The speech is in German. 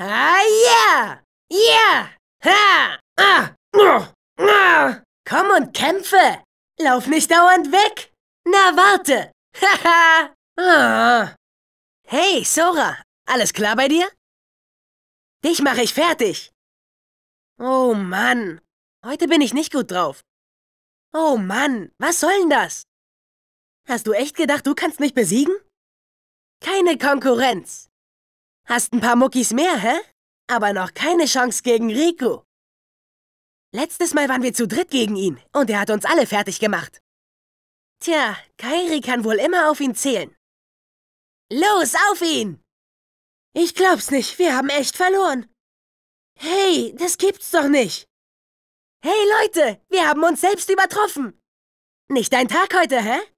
Ah, ja! Ja! Ha! Ah! Uh, uh. Komm und kämpfe! Lauf nicht dauernd weg! Na, warte! Haha! Ah. Hey, Sora! Alles klar bei dir? Dich mache ich fertig! Oh Mann! Heute bin ich nicht gut drauf. Oh Mann, was soll denn das? Hast du echt gedacht, du kannst mich besiegen? Keine Konkurrenz. Hast ein paar Muckis mehr, hä? Aber noch keine Chance gegen Rico. Letztes Mal waren wir zu dritt gegen ihn und er hat uns alle fertig gemacht. Tja, Kairi kann wohl immer auf ihn zählen. Los, auf ihn! Ich glaub's nicht, wir haben echt verloren. Hey, das gibt's doch nicht. Hey Leute, wir haben uns selbst übertroffen. Nicht dein Tag heute, hä?